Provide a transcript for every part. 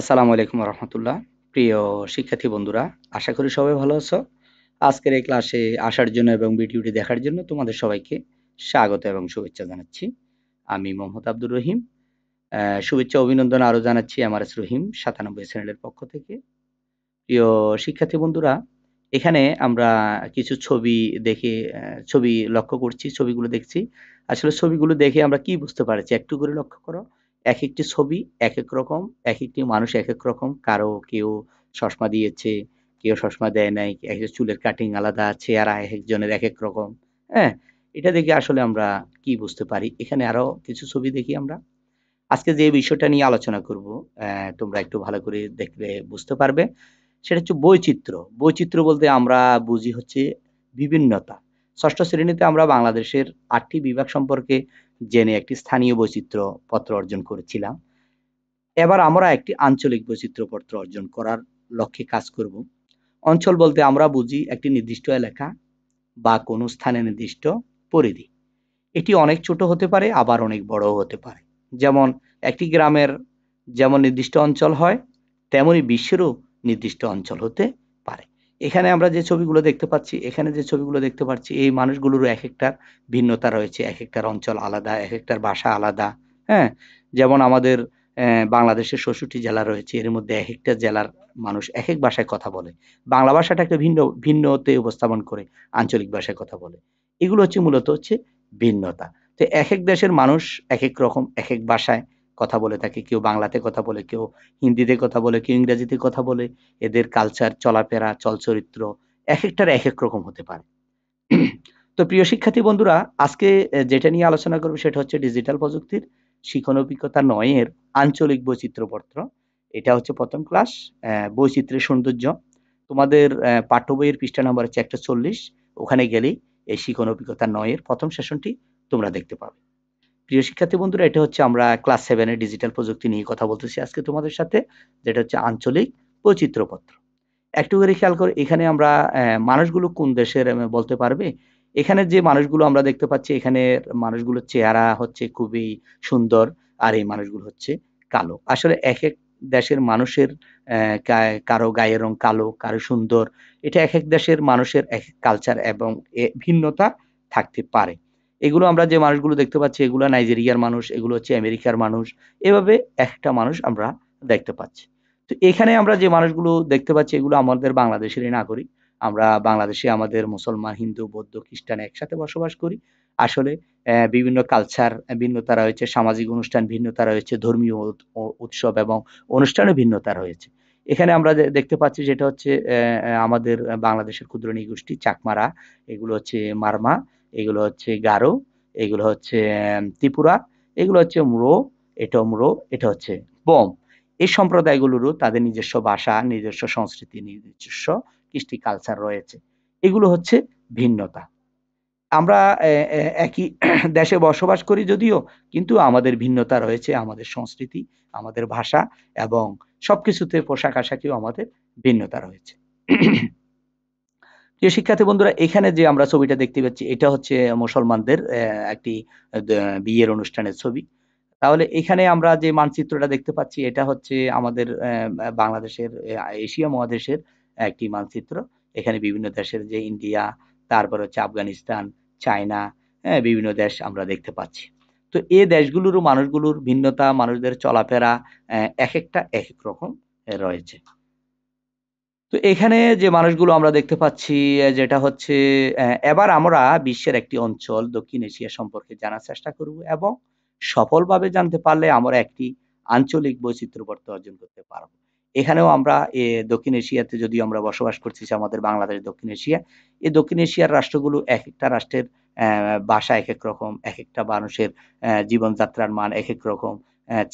আসসালামু আলাইকুম রহমতুল্লাহ প্রিয় শিক্ষার্থী বন্ধুরা আশা করি সবাই ভালো আছো আজকের এই ক্লাসে আসার জন্য এবং ভিডিওটি দেখার জন্য তোমাদের সবাইকে স্বাগত এবং শুভেচ্ছা জানাচ্ছি আমি মোহাম্মদ আব্দুর রহিম শুভেচ্ছা অভিনন্দন আরও জানাচ্ছি আমার এস রহিম সাতানব্বই চ্যানেলের পক্ষ থেকে প্রিয় শিক্ষার্থী বন্ধুরা এখানে আমরা কিছু ছবি দেখে ছবি লক্ষ্য করছি ছবিগুলো দেখছি আসলে ছবিগুলো দেখে আমরা কি বুঝতে পারছি একটু করে লক্ষ্য করো এক একটি ছবি এক এক রকম এক একটি মানুষ এক এক রকম কারো কেউ চশমা দিয়েছে কেউ চশমা দেয় নাই একজন চুলের কাটিং আলাদা চেহারা এক একজনের এক এক রকম হ্যাঁ এটা দেখে আসলে আমরা কি বুঝতে পারি এখানে আরও কিছু ছবি দেখি আমরা আজকে যে বিষয়টা নিয়ে আলোচনা করব তোমরা একটু ভালো করে দেখবে বুঝতে পারবে সেটা হচ্ছে বৈচিত্র্য বৈচিত্র্য বলতে আমরা বুঝি হচ্ছে বিভিন্নতা ষষ্ঠ শ্রেণীতে আমরা বাংলাদেশের আটটি বিভাগ সম্পর্কে জেনে একটি স্থানীয় বৈচিত্র্য পত্র অর্জন করেছিলাম এবার আমরা একটি আঞ্চলিক বৈচিত্র্য পত্র অর্জন করার লক্ষ্যে কাজ করব অঞ্চল বলতে আমরা বুঝি একটি নির্দিষ্ট এলাকা বা কোনো স্থানে নির্দিষ্ট পরিধি এটি অনেক ছোট হতে পারে আবার অনেক বড়ও হতে পারে যেমন একটি গ্রামের যেমন নির্দিষ্ট অঞ্চল হয় তেমনি বিশ্বেরও নির্দিষ্ট অঞ্চল হতে এখানে আমরা যে ছবিগুলো দেখতে পাচ্ছি এখানে যে ছবিগুলো দেখতে পাচ্ছি এই মানুষগুলোর এক একটার ভিন্নতা রয়েছে এক একটার অঞ্চল আলাদা এক একটার ভাষা আলাদা হ্যাঁ যেমন আমাদের বাংলাদেশের ষষ্ঠটি জেলা রয়েছে এর মধ্যে এক একটা জেলার মানুষ এক এক ভাষায় কথা বলে বাংলা ভাষাটাকে ভিন্ন ভিন্নতে উপস্থাপন করে আঞ্চলিক ভাষায় কথা বলে এগুলো হচ্ছে মূলত হচ্ছে ভিন্নতা তো এক এক দেশের মানুষ এক এক রকম এক এক ভাষায় কথা বলে থাকে কেউ বাংলাতে কথা বলে কেউ হিন্দিতে কথা বলে কেউ ইংরেজিতে কথা বলে এদের কালচার চলাফেরা চলচরিত্র এক একটার এক এক রকম হতে পারে তো প্রিয় শিক্ষার্থী বন্ধুরা আজকে যেটা নিয়ে আলোচনা করবো সেটা হচ্ছে ডিজিটাল প্রযুক্তির শিখন অভিজ্ঞতা নয়ের আঞ্চলিক বৈচিত্র্যপত্র এটা হচ্ছে প্রথম ক্লাস বৈচিত্র্যের সৌন্দর্য তোমাদের পাঠ্য বইয়ের পৃষ্ঠা নাম্বার হচ্ছে একটা চল্লিশ ওখানে গেলেই এই শিখন অভিজ্ঞতা নয়ের প্রথম সেশনটি তোমরা দেখতে পাবে প্রিয় শিক্ষার্থী বন্ধুরা এটা হচ্ছে আমরা ক্লাস সেভেনের ডিজিটাল প্রযুক্তি নিয়ে কথা বলতেছি আজকে তোমাদের সাথে যেটা হচ্ছে আঞ্চলিক বৈচিত্র্যপত্র একটু করে খেয়াল করো এখানে আমরা মানুষগুলো কোন দেশের বলতে পারবে এখানে যে মানুষগুলো আমরা দেখতে পাচ্ছি এখানে মানুষগুলোর চেহারা হচ্ছে খুবই সুন্দর আর এই মানুষগুলো হচ্ছে কালো আসলে এক এক দেশের মানুষের কারো গায়ের রং কালো কারো সুন্দর এটা এক এক দেশের মানুষের এক এক কালচার এবং ভিন্নতা থাকতে পারে এগুলো আমরা যে মানুষগুলো দেখতে পাচ্ছি এগুলো নাইজেরিয়ার মানুষ এগুলো হচ্ছে আমেরিকার মানুষ এভাবে একটা মানুষ আমরা দেখতে পাচ্ছি তো এখানে আমরা যে মানুষগুলো দেখতে পাচ্ছি এগুলো আমাদের বাংলাদেশেরই নাগরিক আমরা বাংলাদেশে আমাদের মুসলমান হিন্দু বৌদ্ধ খ্রিস্টান একসাথে বসবাস করি আসলে বিভিন্ন কালচার ভিন্নতা রয়েছে সামাজিক অনুষ্ঠান ভিন্নতা রয়েছে ধর্মীয় উৎসব এবং অনুষ্ঠানে ভিন্নতা রয়েছে এখানে আমরা দেখতে পাচ্ছি যেটা হচ্ছে আমাদের বাংলাদেশের ক্ষুদ্র নৃগোষ্ঠী চাকমারা এগুলো হচ্ছে মারমা এগুলো হচ্ছে গারো এগুলো হচ্ছে ত্রিপুরা এগুলো হচ্ছে ম্রো এটা ম্রো এটা হচ্ছে বোম এই সম্প্রদায়গুলোরও তাদের নিজস্ব ভাষা নিজস্ব সংস্কৃতি নিজস্ব কৃষ্টি কালচার রয়েছে এগুলো হচ্ছে ভিন্নতা আমরা একই দেশে বসবাস করি যদিও কিন্তু আমাদের ভিন্নতা রয়েছে আমাদের সংস্কৃতি আমাদের ভাষা এবং সবকিছুতে পোশাক আশাকেও আমাদের ভিন্নতা রয়েছে প্রিয় শিক্ষার্থী বন্ধুরা এখানে যে আমরা ছবিটা দেখতে পাচ্ছি এটা হচ্ছে মুসলমানদের একটি বিয়ের অনুষ্ঠানের ছবি তাহলে এখানে আমরা যে মানচিত্রটা দেখতে পাচ্ছি এটা হচ্ছে আমাদের বাংলাদেশের এশিয়া মহাদেশের একটি মানচিত্র এখানে বিভিন্ন দেশের যে ইন্ডিয়া তারপর হচ্ছে আফগানিস্তান চায়না হ্যাঁ বিভিন্ন দেশ আমরা দেখতে পাচ্ছি তো এ দেশগুলোর মানুষগুলোর ভিন্নতা মানুষদের চলাফেরা এক একটা এক এক রকম রয়েছে তো এখানে যে মানুষগুলো আমরা দেখতে পাচ্ছি যেটা হচ্ছে এবার আমরা বিশ্বের একটি অঞ্চল দক্ষিণ এশিয়া সম্পর্কে জানার চেষ্টা করব এবং সফলভাবে জানতে পারলে আমরা একটি আঞ্চলিক বৈচিত্র্যবর্ত অর্জন করতে পারব এখানেও আমরা এ দক্ষিণ এশিয়াতে যদি আমরা বসবাস করছি আমাদের বাংলাদেশ দক্ষিণ এশিয়া এই দক্ষিণ এশিয়ার রাষ্ট্রগুলো এক একটা রাষ্ট্রের ভাষা এক এক রকম এক একটা মানুষের জীবনযাত্রার মান এক এক রকম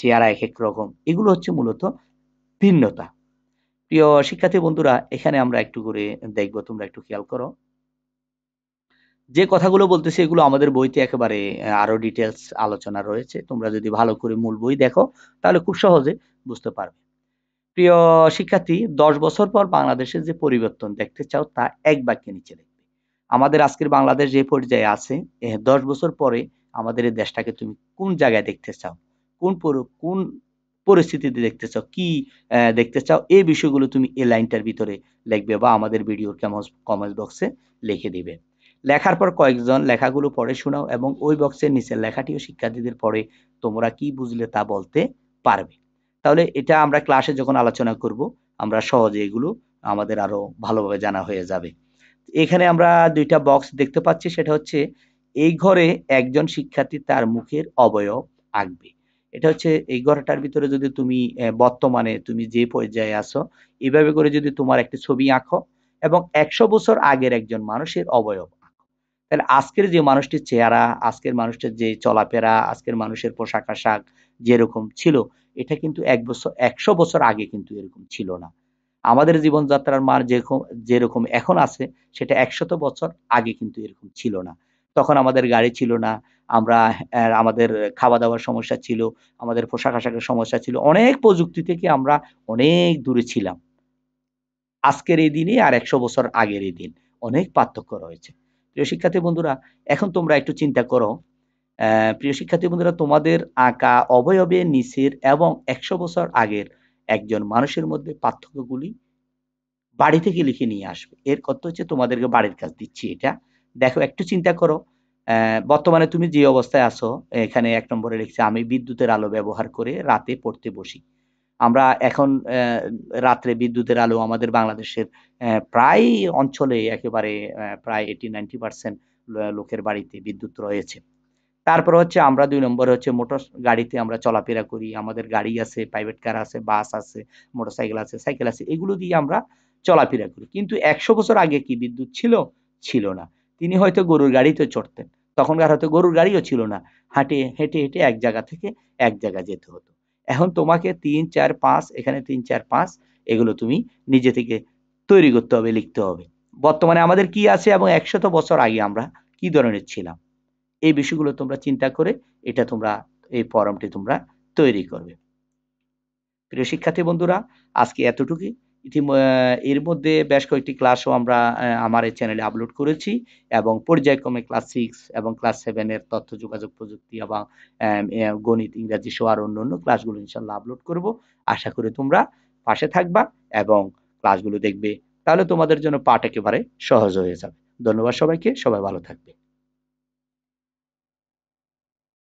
চেহারা এক এক রকম এগুলো হচ্ছে মূলত ভিন্নতা প্রিয় শিক্ষার্থী বন্ধুরা এখানে আমরা একটু করে দেখবো তোমরা একটু খেয়াল করো যে কথাগুলো বলতেছি এগুলো আমাদের বইতে একেবারে আরো ডিটেলস আলোচনা রয়েছে তোমরা যদি ভালো করে মূল বই দেখো তাহলে খুব সহজে বুঝতে পারবে প্রিয় শিক্ষার্থী দশ বছর পর বাংলাদেশের যে পরিবর্তন দেখতে চাও তা এক বাক্যে নিচে দেখবে আমাদের আজকের বাংলাদেশ যে পর্যায়ে আছে দশ বছর পরে আমাদের এই দেশটাকে তুমি কোন জায়গায় দেখতে চাও কোন কোন পরিস্থিতিতে দেখতে চাও কি দেখতে চাও এই বিষয়গুলো তুমি এই লাইনটার ভিতরে লিখবে বা আমাদের ভিডিওর কেমন কমেন্ট বক্সে লিখে দিবে লেখার পর কয়েকজন লেখাগুলো পড়ে শোনাও এবং ওই বক্সের নিচে লেখাটিও শিক্ষার্থীদের পড়ে তোমরা কি বুঝলে তা বলতে পারবে তাহলে এটা আমরা ক্লাসে যখন আলোচনা করব আমরা সহজে এগুলো আমাদের আরো ভালোভাবে জানা হয়ে যাবে এখানে আমরা দুইটা বক্স দেখতে পাচ্ছি সেটা হচ্ছে এই ঘরে একজন শিক্ষার্থী তার মুখের অবয়ব আঁকবে এটা হচ্ছে এই ঘরটার ভিতরে যদি তুমি বর্তমানে তুমি যে পর্যায়ে আছো এভাবে করে যদি তোমার একটি ছবি আঁকো এবং একশো বছর আগের একজন মানুষের অবয়ব তাহলে আজকের যে মানুষটির চেহারা আজকের মানুষটির যে চলাফেরা আজকের মানুষের পোশাক আশাক যেরকম ছিল এটা কিন্তু এক বছর একশো বছর আগে কিন্তু এরকম ছিল না আমাদের জীবনযাত্রার মার যেরকম যেরকম এখন আছে সেটা একশত বছর আগে কিন্তু এরকম ছিল না তখন আমাদের গাড়ি ছিল না আমরা আমাদের খাওয়া দাওয়ার সমস্যা ছিল আমাদের পোশাক আশাকের সমস্যা ছিল অনেক প্রযুক্তি থেকে আমরা অনেক দূরে ছিলাম আজকের এই দিনে আর একশো বছর আগের এই দিন অনেক পার্থক্য রয়েছে প্রিয় শিক্ষার্থী বন্ধুরা এখন তোমরা একটু চিন্তা করো প্রিয় শিক্ষার্থী বন্ধুরা তোমাদের আঁকা অবয়বে নিচের এবং একশো বছর আগের একজন মানুষের মধ্যে পার্থক্যগুলি বাড়ি থেকে লিখে নিয়ে আসবে এর কত হচ্ছে তোমাদেরকে বাড়ির কাজ দিচ্ছি এটা দেখো একটু চিন্তা করো বর্তমানে তুমি যে অবস্থায় আছো এখানে এক নম্বরে লিখছে আমি বিদ্যুতের আলো ব্যবহার করে রাতে পড়তে বসি আমরা এখন রাত্রে বিদ্যুতের আলো আমাদের বাংলাদেশের প্রায় অঞ্চলে একেবারে প্রায় এইটি নাইনটি পার্সেন্ট লোকের বাড়িতে বিদ্যুৎ রয়েছে তারপর হচ্ছে আমরা দুই নম্বরে হচ্ছে মোটর গাড়িতে আমরা চলাফেরা করি আমাদের গাড়ি আছে প্রাইভেট কার আছে বাস আছে মোটরসাইকেল আছে সাইকেল আছে এগুলো দিয়ে আমরা চলাফেরা করি কিন্তু একশো বছর আগে কি বিদ্যুৎ ছিল ছিল না তিনি হয়তো গরুর গাড়িতে চড়তেন তখনকার হয়তো গরুর গাড়িও ছিল না হাঁটে হেঁটে হেঁটে এক জায়গা থেকে এক জায়গা যেতে হতো এখন তোমাকে তিন চার পাঁচ এখানে তিন চার পাঁচ এগুলো তুমি নিজে থেকে তৈরি করতে হবে লিখতে হবে বর্তমানে আমাদের কি আছে এবং একশত বছর আগে আমরা কি ধরনের ছিলাম এই বিষয়গুলো তোমরা চিন্তা করে এটা তোমরা এই ফরমটি তোমরা তৈরি করবে প্রিয় শিক্ষার্থী বন্ধুরা আজকে এতটুকুই এর মধ্যে বেশ কয়েকটি ক্লাসও আমরা আমার এই চ্যানেলে আপলোড করেছি এবং পর্যায়ক্রমে ক্লাস সিক্স এবং ক্লাস সেভেনের তথ্য যোগাযোগ প্রযুক্তি এবং গণিত ইংরাজি সহ আর অন্য অন্য ক্লাসগুলো ইনশাল্লাহ আপলোড করব আশা করি তোমরা পাশে থাকবা এবং ক্লাসগুলো দেখবে তাহলে তোমাদের জন্য পাঠ একেবারে সহজ হয়ে যাবে ধন্যবাদ সবাইকে সবাই ভালো থাকবে